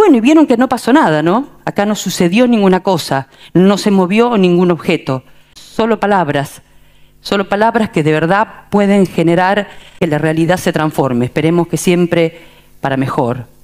Bueno, y vieron que no pasó nada, ¿no? Acá no sucedió ninguna cosa, no se movió ningún objeto, solo palabras, solo palabras que de verdad pueden generar que la realidad se transforme. Esperemos que siempre para mejor.